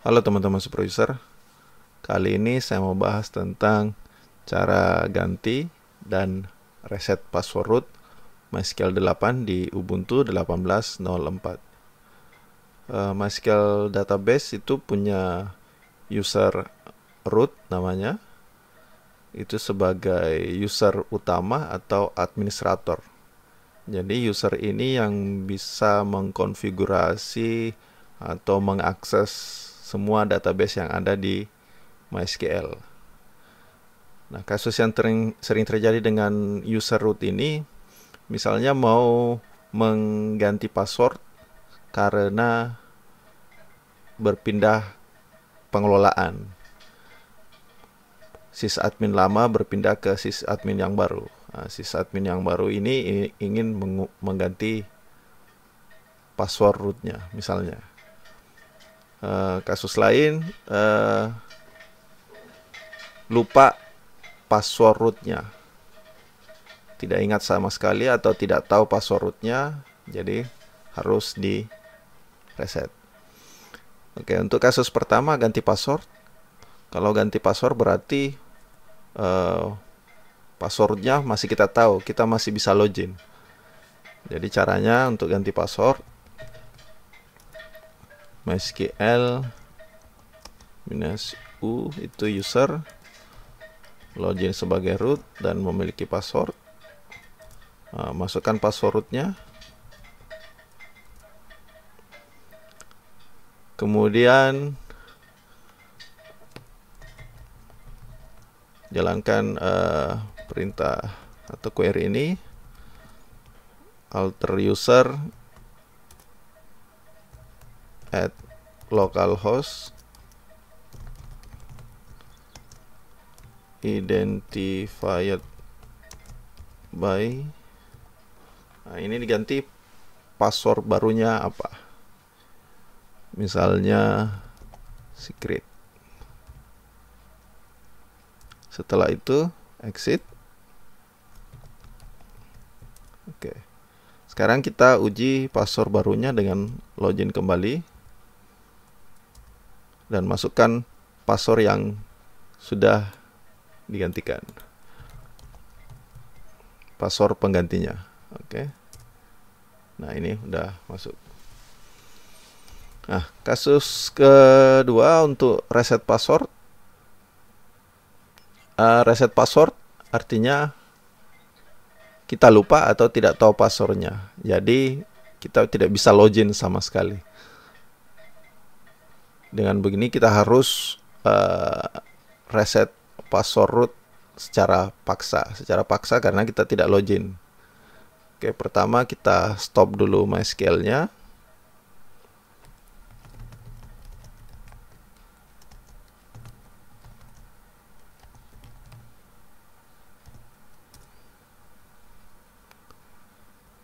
Halo teman-teman superuser. Kali ini saya mau bahas tentang cara ganti dan reset password root MySQL 8 di Ubuntu 18.04. Uh, eh, MySQL database itu punya user root namanya. Itu sebagai user utama atau administrator. Jadi user ini yang bisa mengkonfigurasi atau mengakses semua database yang ada di MySQL. Nah, kasus yang tering, sering terjadi dengan user root ini, misalnya mau mengganti password karena berpindah pengelolaan. Sis admin lama berpindah ke sis admin yang baru. Nah, admin yang baru ini ingin mengganti password rootnya, misalnya uh, kasus lain uh, lupa password rootnya tidak ingat sama sekali atau tidak tahu password rootnya jadi harus di reset oke untuk kasus pertama ganti password kalau ganti password berarti uh, passwordnya masih kita tahu kita masih bisa login jadi caranya untuk ganti password mysql minus u itu user login sebagai root dan memiliki password nah, masukkan password rootnya kemudian jalankan uh, perintah atau query ini alter user at localhost identified by nah ini diganti password barunya apa misalnya secret setelah itu exit oke sekarang kita uji password barunya dengan login kembali dan masukkan password yang sudah digantikan. Password penggantinya. Oke. Nah, ini udah masuk. Nah, kasus kedua untuk reset password. Uh, reset password artinya kita lupa atau tidak tahu passwordnya. Jadi kita tidak bisa login sama sekali. Dengan begini kita harus uh, reset password root secara paksa, secara paksa karena kita tidak login. Oke, pertama kita stop dulu MySQL-nya.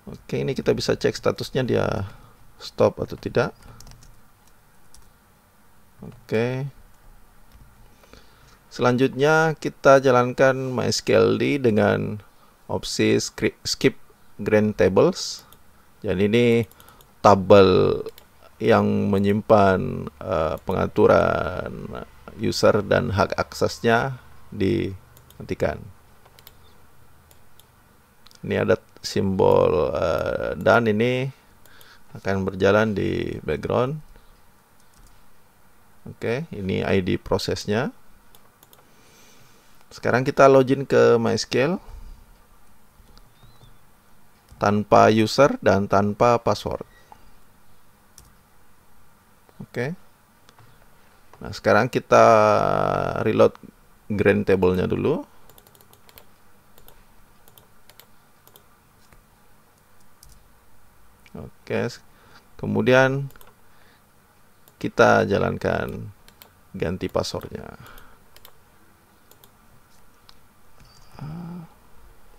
Oke, ini kita bisa cek statusnya dia stop atau tidak. Oke. Selanjutnya kita jalankan MySQL MySQLD dengan opsi skip grand tables. Jadi ini tabel yang menyimpan uh, pengaturan user dan hak aksesnya dihentikan. Ini ada simbol uh, dan ini akan berjalan di background. Oke, ini ID prosesnya. Sekarang kita login ke MySQL tanpa user dan tanpa password. Oke. Nah, sekarang kita reload grand table-nya dulu. Oke. Kemudian kita jalankan ganti passwordnya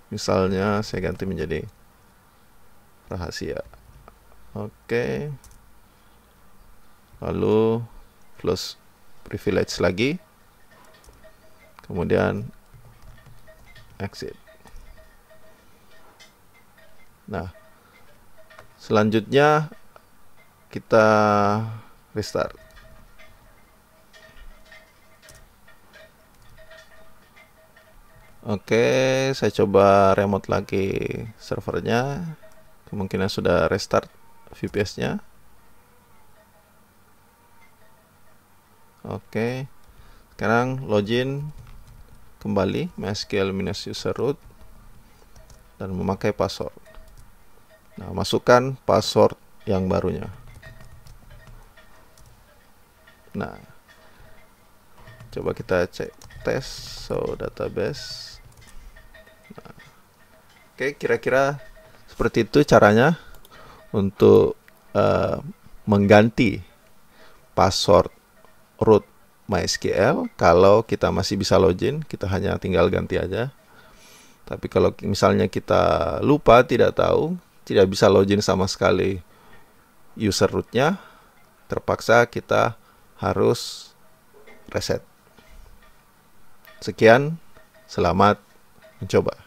misalnya saya ganti menjadi rahasia oke lalu close privilege lagi kemudian exit nah selanjutnya kita restart Oke, saya coba remote lagi servernya. Kemungkinan sudah restart VPS-nya. Oke. Sekarang login kembali MySQL minus user root dan memakai password. Nah, masukkan password yang barunya. Nah, coba kita cek tes so database. Nah, Oke, kira-kira seperti itu caranya untuk uh, mengganti password root MySQL. Kalau kita masih bisa login, kita hanya tinggal ganti aja. Tapi kalau misalnya kita lupa, tidak tahu, tidak bisa login sama sekali user rootnya, terpaksa kita harus reset. Sekian, selamat mencoba.